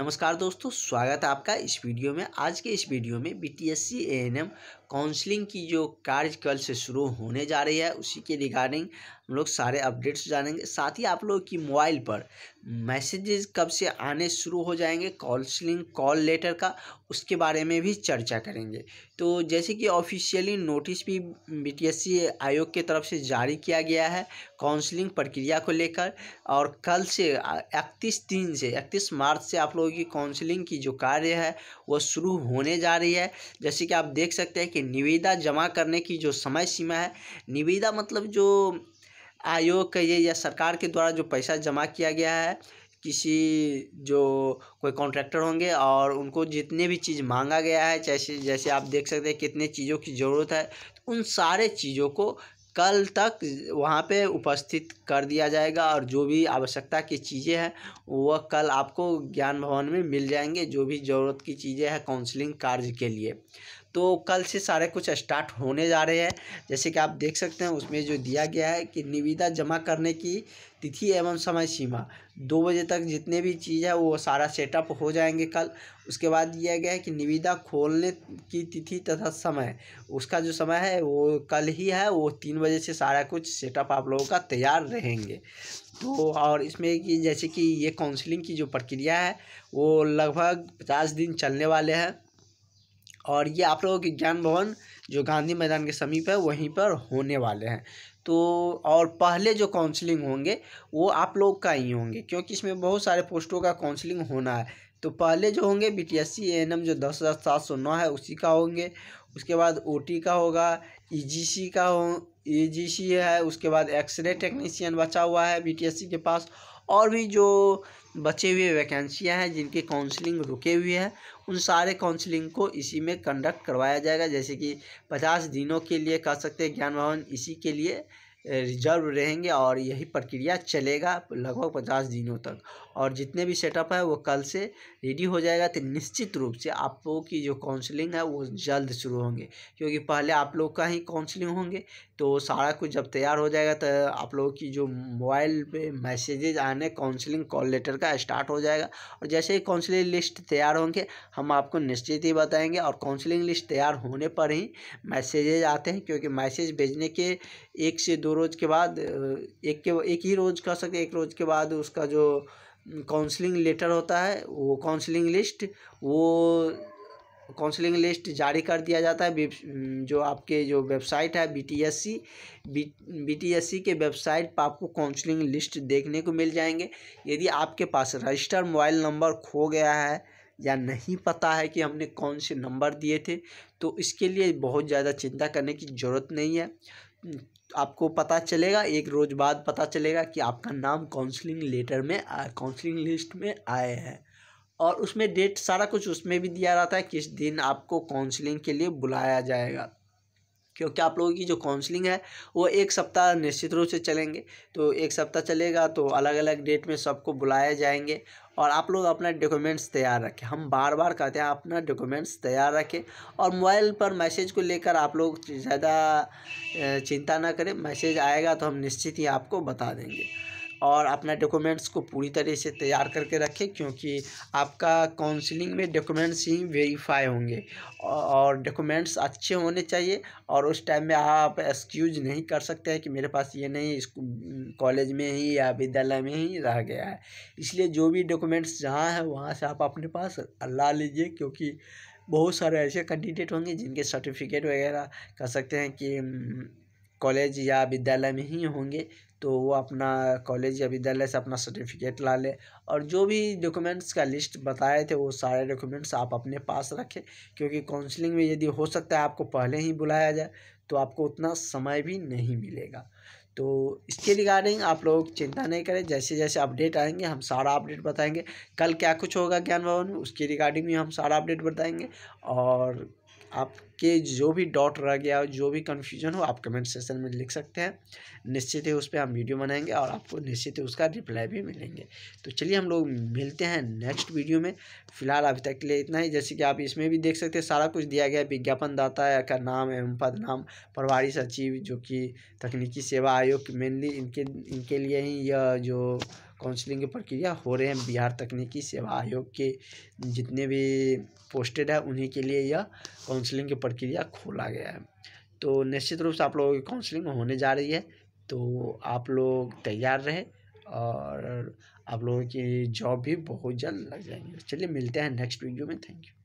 नमस्कार दोस्तों स्वागत है आपका इस वीडियो में आज के इस वीडियो में B T S C A N M counselling की जो कार्य कल से शुरू होने जा रही है उसी के रिगार्डिंग हम लोग सारे अपडेट्स जानेंगे साथ ही आप लोगों की मोबाइल पर मैसेजेस कब से आने शुरू हो जाएंगे काउंसलिंग कॉल लेटर का उसके बारे में भी चर्चा करेंगे तो जैसे कि ऑफिशियली नोटिस भी बीटीएससी आयोग के तरफ से जारी किया गया है काउंसलिंग प्रक्रिया को लेकर और कल से इकतीस दिन से इकतीस मार्च से आप लोगों की काउंसलिंग की जो कार्य है वो शुरू होने जा रही है जैसे कि आप देख सकते हैं कि देखिए निविदा जमा करने की जो समय सीमा है निविदा मतलब जो आयोग ये या सरकार के द्वारा जो पैसा जमा किया गया है किसी जो कोई कॉन्ट्रैक्टर होंगे और उनको जितने भी चीज़ मांगा गया है जैसे जैसे आप देख सकते हैं कितने चीज़ों की ज़रूरत है तो उन सारे चीज़ों को कल तक वहाँ पे उपस्थित कर दिया जाएगा और जो भी आवश्यकता की चीज़ें हैं वह कल आपको ज्ञान भवन में मिल जाएंगे जो भी ज़रूरत की चीज़ें हैं काउंसलिंग कार्य के लिए तो कल से सारे कुछ स्टार्ट होने जा रहे हैं जैसे कि आप देख सकते हैं उसमें जो दिया गया है कि निविदा जमा करने की तिथि एवं समय सीमा दो बजे तक जितने भी चीज़ है वो सारा सेटअप हो जाएंगे कल उसके बाद दिया गया है कि निविदा खोलने की तिथि तथा समय उसका जो समय है वो कल ही है वो तीन बजे से सारा कुछ सेटअप आप लोगों का तैयार रहेंगे तो और इसमें कि जैसे कि ये काउंसलिंग की जो प्रक्रिया है वो लगभग पचास दिन चलने वाले हैं और ये आप लोगों के ज्ञान भवन जो गांधी मैदान के समीप है वहीं पर होने वाले हैं तो और पहले जो काउंसलिंग होंगे वो आप लोग का ही होंगे क्योंकि इसमें बहुत सारे पोस्टों का काउंसलिंग होना है तो पहले जो होंगे B T S C N M जो दस हज़ार सात सौ नौ है उसी का होंगे उसके बाद ओ टी का होगा ई जी सी का हो ई जी सी है उसके बाद एक्सरे टेक्नीशियन बचा हुआ है बी टी एस सी के पास और भी जो बचे हुए वैकेंसियां हैं जिनकी काउंसलिंग रुके हुए हैं उन सारे काउंसलिंग को इसी में कंडक्ट करवाया जाएगा जैसे कि पचास दिनों के लिए कह सकते हैं ज्ञान भवन इसी के लिए रिजर्व रहेंगे और यही प्रक्रिया चलेगा लगभग पचास दिनों तक और जितने भी सेटअप है वो कल से रेडी हो जाएगा तो निश्चित रूप से आप लोगों की जो काउंसलिंग है वो जल्द शुरू होंगे क्योंकि पहले आप लोग का ही काउंसलिंग होंगे तो सारा कुछ जब तैयार हो जाएगा तो आप लोगों की जो मोबाइल पे मैसेजेज आने काउंसलिंग कॉल लेटर का स्टार्ट हो जाएगा और जैसे ही काउंसलिंग लिस्ट तैयार होंगे हम आपको निश्चित ही बताएंगे और काउंसलिंग लिस्ट तैयार होने पर ही मैसेजेज आते हैं क्योंकि मैसेज भेजने के एक से दो रोज़ के बाद एक के एक ही रोज़ कह सकते एक रोज़ के बाद उसका जो काउंसलिंग लेटर होता है वो काउंसलिंग लिस्ट वो काउंसलिंग लिस्ट जारी कर दिया जाता है जो आपके जो वेबसाइट है B T S C B T S C के वेबसाइट पर आपको काउंसलिंग लिस्ट देखने को मिल जाएंगे यदि आपके पास रजिस्टर मोबाइल नंबर खो गया है या नहीं पता है कि हमने कौन से नंबर दिए थे तो इसके लिए बहुत ज़्यादा चिंता करने की ज़रूरत नहीं है आपको पता चलेगा एक रोज़ बाद पता चलेगा कि आपका नाम काउंसलिंग लेटर में काउंसलिंग लिस्ट में आए हैं और उसमें डेट सारा कुछ उसमें भी दिया रहता है किस दिन आपको काउंसलिंग के लिए बुलाया जाएगा क्योंकि आप लोगों की जो काउंसलिंग है वो एक सप्ताह निश्चित रूप से चलेंगे तो एक सप्ताह चलेगा तो अलग अलग डेट में सबको बुलाया जाएंगे और आप लोग अपना डॉक्यूमेंट्स तैयार रखें हम बार बार कहते हैं अपना डॉक्यूमेंट्स तैयार रखें और मोबाइल पर मैसेज को लेकर आप लोग ज़्यादा चिंता ना करें मैसेज आएगा तो हम निश्चित ही आपको बता देंगे और अपना डॉक्यूमेंट्स को पूरी तरह से तैयार करके रखें क्योंकि आपका काउंसलिंग में डॉक्यूमेंट्स ही वेरीफाई होंगे और डॉक्यूमेंट्स अच्छे होने चाहिए और उस टाइम में आप एक्सक्यूज नहीं कर सकते हैं कि मेरे पास ये नहीं कॉलेज में ही या विद्यालय में ही रह गया है इसलिए जो भी डॉक्यूमेंट्स जहाँ है वहाँ से आप अपने पास ला लीजिए क्योंकि बहुत सारे ऐसे कैंडिडेट होंगे जिनके सर्टिफिकेट वगैरह कह सकते हैं कि कॉलेज या विद्यालय में ही होंगे तो वो अपना कॉलेज या विद्यालय से अपना सर्टिफिकेट ला लें और जो भी डॉक्यूमेंट्स का लिस्ट बताए थे वो सारे डॉक्यूमेंट्स आप अपने पास रखें क्योंकि काउंसलिंग में यदि हो सकता है आपको पहले ही बुलाया जाए तो आपको उतना समय भी नहीं मिलेगा तो इसके रिगार्डिंग आप लोग चिंता नहीं करें जैसे जैसे अपडेट आएंगे हम सारा अपडेट बताएंगे कल क्या कुछ होगा ज्ञान भवन में उसके रिगार्डिंग भी हम सारा अपडेट बताएंगे और आपके जो भी डॉट रह गया जो भी कन्फ्यूजन हो आप कमेंट सेशन में लिख सकते हैं निश्चित ही उस पर हम वीडियो बनाएंगे और आपको निश्चित ही उसका रिप्लाई भी मिलेंगे तो चलिए हम लोग मिलते हैं नेक्स्ट वीडियो में फिलहाल अभी तक के लिए इतना ही जैसे कि आप इसमें भी देख सकते हैं सारा कुछ दिया गया है विज्ञापनदाता का नाम एवं पद नाम प्रभारी सचिव जो कि तकनीकी सेवा आयोग मेनली इनके इनके लिए ही यह जो काउंसलिंग की प्रक्रिया हो रहे हैं बिहार तकनीकी सेवा आयोग के जितने भी पोस्टेड है उन्हीं के लिए यह काउंसलिंग की प्रक्रिया खोला गया है तो निश्चित रूप से आप लोगों की काउंसलिंग होने जा रही है तो आप लोग तैयार रहें और आप लोगों की जॉब भी बहुत जल्द लग जाएंगे चलिए मिलते हैं नेक्स्ट वीडियो में थैंक यू